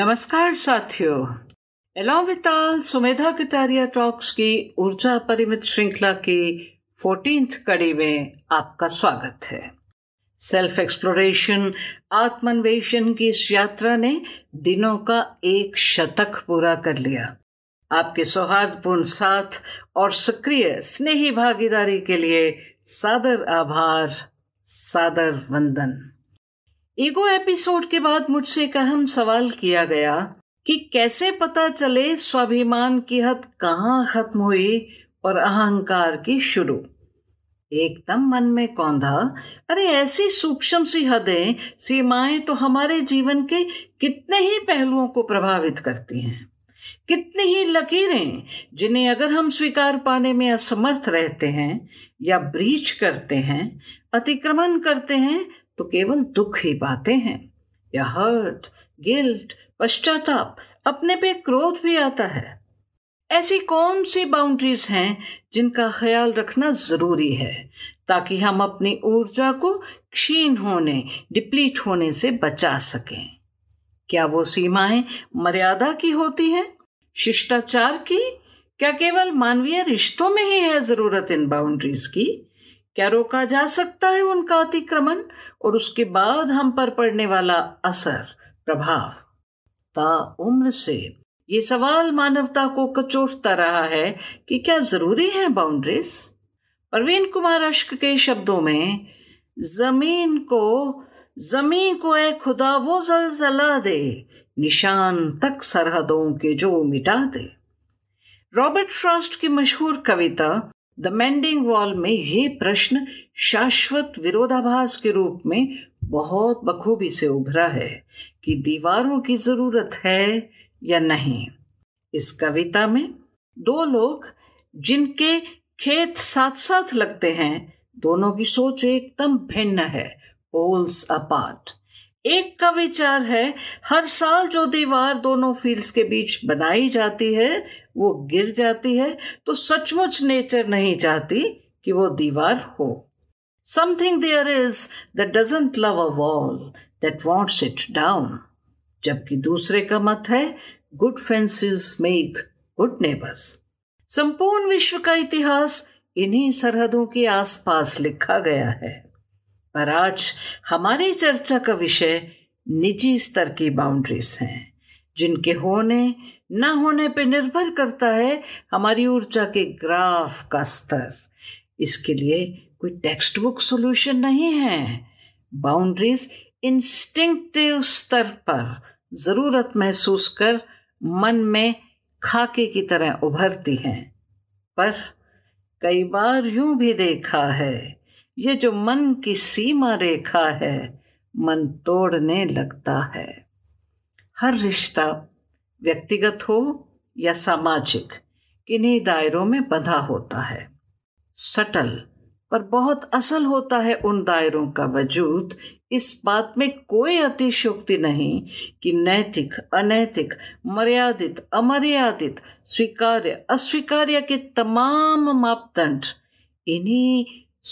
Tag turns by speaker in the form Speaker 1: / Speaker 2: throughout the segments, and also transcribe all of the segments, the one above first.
Speaker 1: नमस्कार साथियों एलोविताल सुमेधा कटारिया टॉक्स की ऊर्जा परिमित श्रृंखला की फोर्टीन कड़ी में आपका स्वागत है सेल्फ एक्सप्लोरेशन आत्मन्वेषण की इस यात्रा ने दिनों का एक शतक पूरा कर लिया आपके सौहार्दपूर्ण साथ और सक्रिय स्नेही भागीदारी के लिए सादर आभार सादर वंदन ईगो एपिसोड के बाद मुझसे एक अहम सवाल किया गया कि कैसे पता चले स्वाभिमान की हद कहाँ खत्म हुई और अहंकार की शुरू एकदम मन में कौंधा अरे ऐसी सूक्ष्म सी हदें सीमाएं तो हमारे जीवन के कितने ही पहलुओं को प्रभावित करती हैं कितनी ही लकीरें जिन्हें अगर हम स्वीकार पाने में असमर्थ रहते हैं या ब्रीच करते हैं अतिक्रमण करते हैं तो केवल दुख ही पाते हैं या हर्ट गिल्ट पश्चाताप अपने पे क्रोध भी आता है ऐसी कौन सी बाउंड्रीज हैं जिनका ख्याल रखना ज़रूरी है ताकि हम अपनी ऊर्जा को क्षीण होने डिप्लीट होने से बचा सकें क्या वो सीमाएं मर्यादा की होती हैं शिष्टाचार की क्या केवल मानवीय रिश्तों में ही है ज़रूरत इन बाउंड्रीज की क्या रोका जा सकता है उनका अतिक्रमण और उसके बाद हम पर पड़ने वाला असर प्रभाव ता उम्र से ये सवाल मानवता को कचोटता रहा है कि क्या जरूरी है बाउंड्रीज परवीन कुमार अश्क के शब्दों में जमीन को जमीन को ए खुदा वो जलजला दे निशान तक सरहदों के जो मिटा दे रॉबर्ट फ्रॉस्ट की मशहूर कविता द मेंडिंग वॉल में ये प्रश्न शाश्वत विरोधाभास के रूप में बहुत बखूबी से उभरा है कि दीवारों की जरूरत है या नहीं इस कविता में दो लोग जिनके खेत साथ साथ लगते हैं दोनों की सोच एकदम भिन्न है पोल्स अपार्ट एक का विचार है हर साल जो दीवार दोनों फील्ड्स के बीच बनाई जाती है वो गिर जाती है तो सचमुच नेचर नहीं चाहती कि वो दीवार हो something there is that doesn't love a wall that wants it down जबकि दूसरे का मत है good fences make good neighbours संपूर्ण विश्व का इतिहास इन्हीं सरहदों के आसपास लिखा गया है पर आज हमारी चर्चा का विषय निजी स्तर की बाउंड्रीज हैं जिनके होने न होने पर निर्भर करता है हमारी ऊर्जा के ग्राफ का स्तर इसके लिए कोई टेक्स्ट बुक सोल्यूशन नहीं है बाउंड्रीज इंस्टिंक्टिव स्तर पर ज़रूरत महसूस कर मन में खाके की तरह उभरती हैं पर कई बार यूं भी देखा है ये जो मन की सीमा रेखा है मन तोड़ने लगता है हर रिश्ता व्यक्तिगत हो या सामाजिक किन्हीं दायरों में बंधा होता है सटल पर बहुत असल होता है उन दायरों का वजूद इस बात में कोई अतिशोक्ति नहीं कि नैतिक अनैतिक मर्यादित अमर्यादित स्वीकार्य अस्वीकार्य के तमाम मापदंड इन्हीं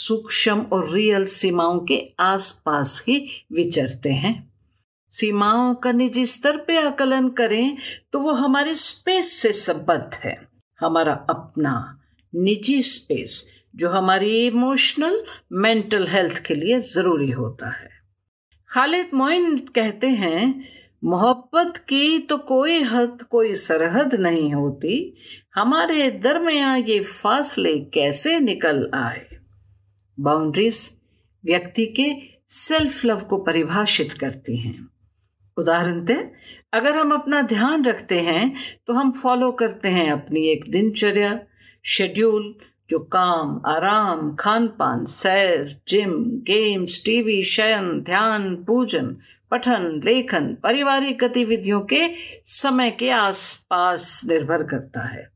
Speaker 1: सूक्ष्म और रियल सीमाओं के आसपास ही विचरते हैं सीमाओं का निजी स्तर पे आकलन करें तो वो हमारे स्पेस से संबद्ध है हमारा अपना निजी स्पेस जो हमारी इमोशनल मेंटल हेल्थ के लिए ज़रूरी होता है खालिद मोइन कहते हैं मोहब्बत की तो कोई हद कोई सरहद नहीं होती हमारे दरमियान ये फासले कैसे निकल आए बाउंड्रीज व्यक्ति के सेल्फ लव को परिभाषित करती हैं उदाहरणतः अगर हम अपना ध्यान रखते हैं तो हम फॉलो करते हैं अपनी एक दिनचर्या शेड्यूल जो काम आराम खान पान सैर जिम गेम्स टीवी शयन ध्यान पूजन पठन लेखन पारिवारिक गतिविधियों के समय के आसपास निर्भर करता है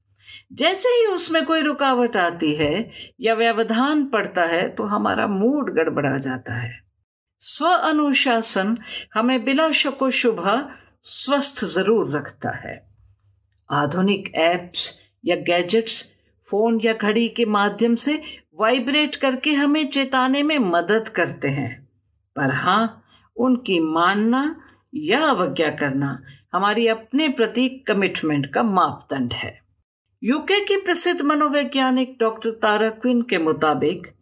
Speaker 1: जैसे ही उसमें कोई रुकावट आती है या व्यवधान पड़ता है तो हमारा मूड गड़बड़ा जाता है स्व अनुशासन हमें बिला शको शुभ स्वस्थ जरूर रखता है आधुनिक एप्स या गैजेट्स फोन या घड़ी के माध्यम से वाइब्रेट करके हमें चेताने में मदद करते हैं पर हाँ उनकी मानना या अवज्ञा करना हमारी अपने प्रति कमिटमेंट का मापदंड है यूके की प्रसिद्ध मनोवैज्ञानिक डॉक्टर तारा क्विन के मुताबिक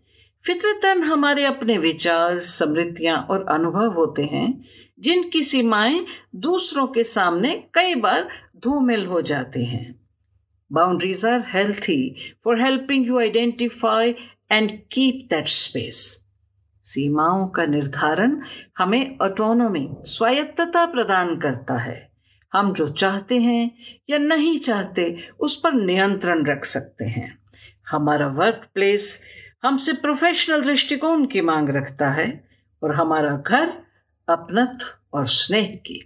Speaker 1: फितरतन हमारे अपने विचार समृद्धियां और अनुभव होते हैं जिनकी सीमाएं दूसरों के सामने कई बार धूमिल हो जाती हैं boundaries are healthy for helping you identify and keep that space सीमाओं का निर्धारण हमें ऑटोनोमी स्वायत्तता प्रदान करता है हम जो चाहते हैं या नहीं चाहते उस पर नियंत्रण रख सकते हैं हमारा वर्क प्लेस हमसे प्रोफेशनल दृष्टिकोण की मांग रखता है और हमारा घर अपनत्व और स्नेह की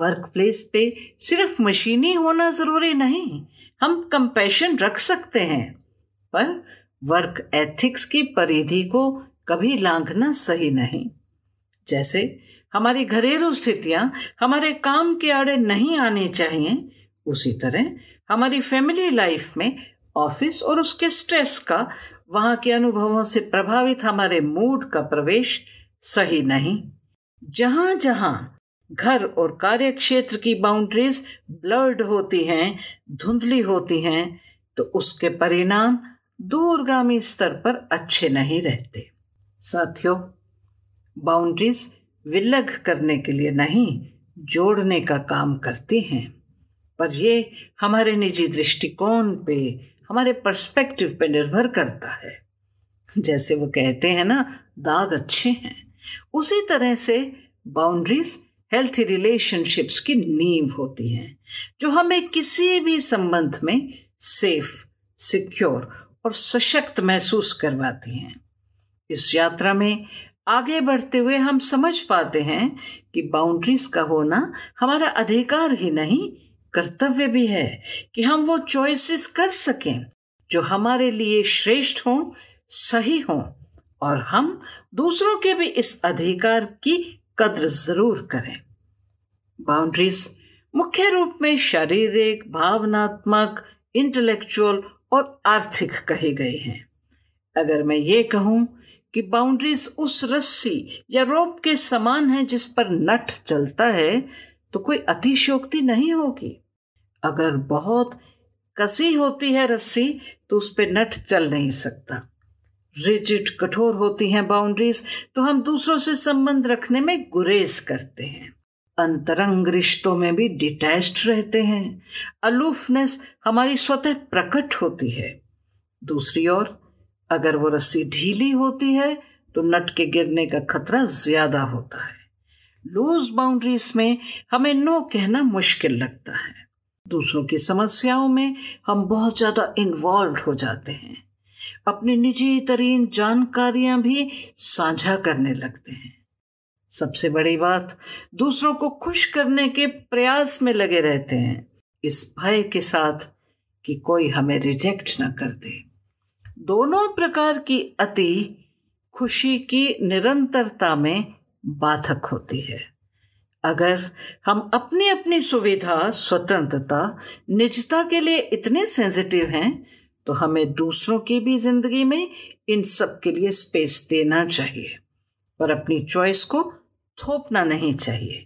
Speaker 1: वर्क प्लेस पे सिर्फ मशीनी होना ज़रूरी नहीं हम कंपैशन रख सकते हैं पर वर्क एथिक्स की परिधि को कभी लांघना सही नहीं जैसे हमारी घरेलू स्थितियां हमारे काम के आड़े नहीं आने चाहिए उसी तरह हमारी फैमिली लाइफ में ऑफिस और उसके स्ट्रेस का वहां के अनुभवों से प्रभावित हमारे मूड का प्रवेश सही नहीं जहां जहां घर और कार्य क्षेत्र की बाउंड्रीज ब्लर्ड होती हैं धुंधली होती हैं तो उसके परिणाम दूरगामी स्तर पर अच्छे नहीं रहते साथियों बाउंड्रीज विलग करने के लिए नहीं जोड़ने का काम करती हैं पर ये हमारे निजी दृष्टिकोण पे हमारे पर्सपेक्टिव पे निर्भर करता है जैसे वो कहते हैं ना दाग अच्छे हैं उसी तरह से बाउंड्रीज हेल्थी रिलेशनशिप्स की नींव होती हैं जो हमें किसी भी संबंध में सेफ सिक्योर और सशक्त महसूस करवाती हैं इस यात्रा में आगे बढ़ते हुए हम समझ पाते हैं कि बाउंड्रीज का होना हमारा अधिकार ही नहीं कर्तव्य भी है कि हम वो चॉइसेस कर सकें जो हमारे लिए श्रेष्ठ हों सही हों और हम दूसरों के भी इस अधिकार की कद्र जरूर करें बाउंड्रीज मुख्य रूप में शारीरिक भावनात्मक इंटेलेक्चुअल और आर्थिक कहे गए हैं अगर मैं ये कहूँ कि बाउंड्रीज उस रस्सी या रोप के समान है जिस पर नट चलता है तो कोई अतिशोक्ति नहीं होगी अगर बहुत कसी होती है रस्सी तो उस पर नट चल नहीं सकता रिजिड कठोर होती हैं बाउंड्रीज तो हम दूसरों से संबंध रखने में गुरेज करते हैं अंतरंग रिश्तों में भी डिटैच रहते हैं अलूफनेस हमारी स्वतः प्रकट होती है दूसरी ओर अगर वो रस्सी ढीली होती है तो नट के गिरने का खतरा ज्यादा होता है लूज बाउंड्रीज में हमें नो कहना मुश्किल लगता है दूसरों की समस्याओं में हम बहुत ज़्यादा इन्वॉल्व हो जाते हैं अपनी निजी तरीन जानकारियां भी साझा करने लगते हैं सबसे बड़ी बात दूसरों को खुश करने के प्रयास में लगे रहते हैं इस भय के साथ कि कोई हमें रिजेक्ट ना कर दे दोनों प्रकार की अति खुशी की निरंतरता में बाधक होती है अगर हम अपनी अपनी सुविधा स्वतंत्रता निजता के लिए इतने सेंसिटिव हैं तो हमें दूसरों की भी जिंदगी में इन सब के लिए स्पेस देना चाहिए और अपनी चॉइस को थोपना नहीं चाहिए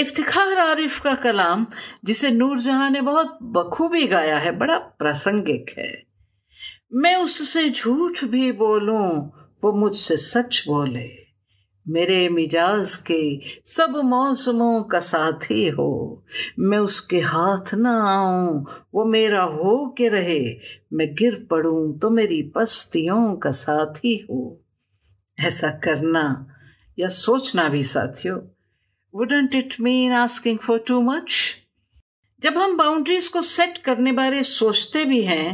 Speaker 1: इफ्तिखार आरिफ का कलाम जिसे जहां ने बहुत बखूबी गाया है बड़ा प्रासंगिक है मैं उससे झूठ भी बोलूं वो मुझसे सच बोले मेरे मिजाज के सब मौसमों का साथी हो मैं उसके हाथ ना आऊं वो मेरा हो के रहे मैं गिर पड़ूं तो मेरी पस्तियों का साथी हो ऐसा करना या सोचना भी साथियों wouldn't it mean asking for too much जब हम बाउंड्रीज को सेट करने बारे सोचते भी हैं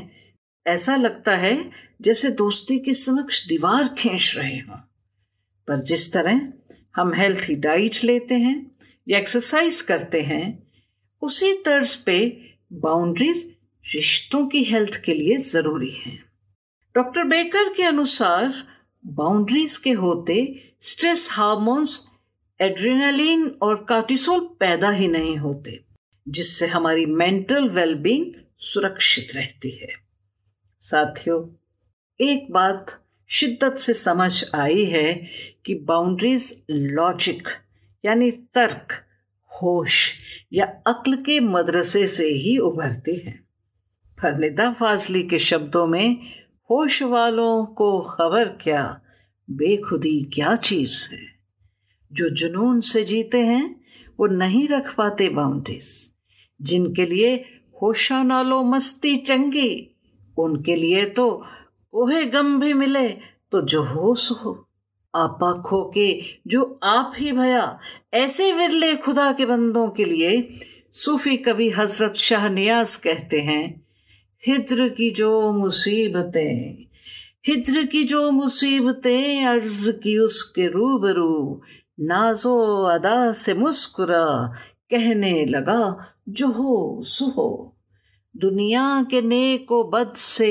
Speaker 1: ऐसा लगता है जैसे दोस्ती के समक्ष दीवार खींच रहे हों पर जिस तरह हम हेल्थी डाइट लेते हैं या एक्सरसाइज करते हैं उसी तर्ज पे बाउंड्रीज रिश्तों की हेल्थ के लिए ज़रूरी हैं डॉक्टर बेकर के अनुसार बाउंड्रीज के होते स्ट्रेस हार्मोन्स एड्रेनालिन और कार्टिसोल पैदा ही नहीं होते जिससे हमारी मेंटल वेलबींग सुरक्षित रहती है साथियों एक बात शिद्दत से समझ आई है कि बाउंड्रीज लॉजिक यानी तर्क होश या अक्ल के मदरसे से ही उभरती हैं फरनिदा फाजली के शब्दों में होश वालों को खबर क्या बेखुदी क्या चीज़ है जो जुनून से जीते हैं वो नहीं रख पाते बाउंड्रीज जिनके लिए होशानालो मस्ती चंगी उनके लिए तो ओहे गम भी मिले तो जो हो सो हो आपा खो के जो आप ही भया ऐसे विरले खुदा के बंदों के लिए सूफी कवि हजरत शाह नियाज कहते हैं हिज्र की जो मुसीबतें हिज्र की जो मुसीबतें अर्ज की उसके रूबरू नाजो अदा से मुस्कुरा कहने लगा जो हो सो हो दुनिया के नेक बद से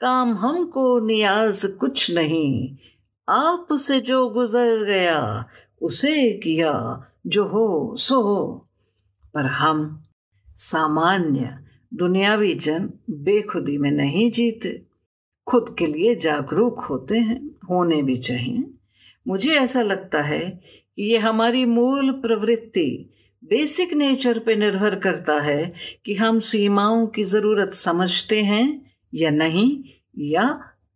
Speaker 1: काम हमको नियाज कुछ नहीं आप से जो गुजर गया उसे किया जो हो सो हो पर हम सामान्य दुनियावी जन बेखुदी में नहीं जीते खुद के लिए जागरूक होते हैं होने भी चाहिए मुझे ऐसा लगता है कि ये हमारी मूल प्रवृत्ति बेसिक नेचर पे निर्भर करता है कि हम सीमाओं की ज़रूरत समझते हैं या नहीं या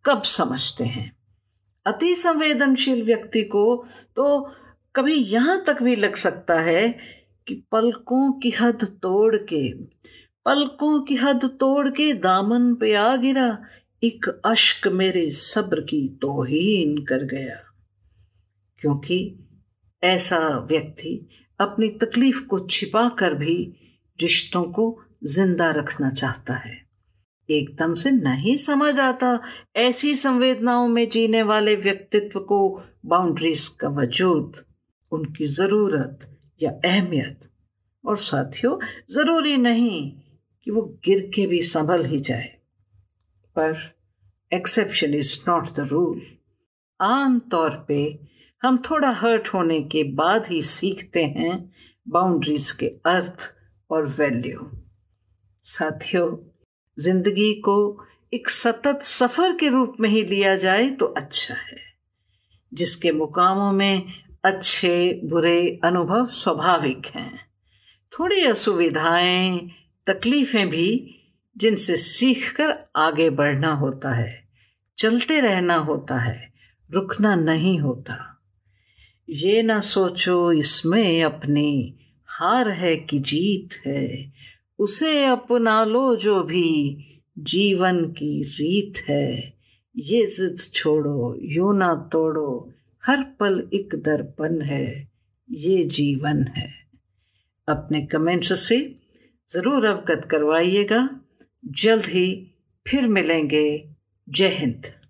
Speaker 1: कब समझते हैं अति संवेदनशील व्यक्ति को तो कभी यहाँ तक भी लग सकता है कि पलकों की हद तोड़ के पलकों की हद तोड़ के दामन पे आ गिरा एक अश्क मेरे सब्र की तोहीन कर गया क्योंकि ऐसा व्यक्ति अपनी तकलीफ को छिपा कर भी रिश्तों को जिंदा रखना चाहता है एकदम से नहीं समझ आता ऐसी संवेदनाओं में जीने वाले व्यक्तित्व को बाउंड्रीज का वजूद उनकी ज़रूरत या अहमियत और साथियों ज़रूरी नहीं कि वो गिर के भी संभल ही जाए पर exception is not the rule आम तौर पे हम थोड़ा हर्ट होने के बाद ही सीखते हैं बाउंड्रीज के अर्थ और वैल्यू साथियों जिंदगी को एक सतत सफ़र के रूप में ही लिया जाए तो अच्छा है जिसके मुकामों में अच्छे बुरे अनुभव स्वाभाविक हैं थोड़ी असुविधाएं तकलीफ़ें भी जिनसे सीखकर आगे बढ़ना होता है चलते रहना होता है रुकना नहीं होता ये ना सोचो इसमें अपनी हार है कि जीत है उसे अपना लो जो भी जीवन की रीत है ये जिद छोड़ो यो ना तोड़ो हर पल एक दर्पण है ये जीवन है अपने कमेंट्स से ज़रूर अवगत करवाइएगा जल्द ही फिर मिलेंगे जय हिंद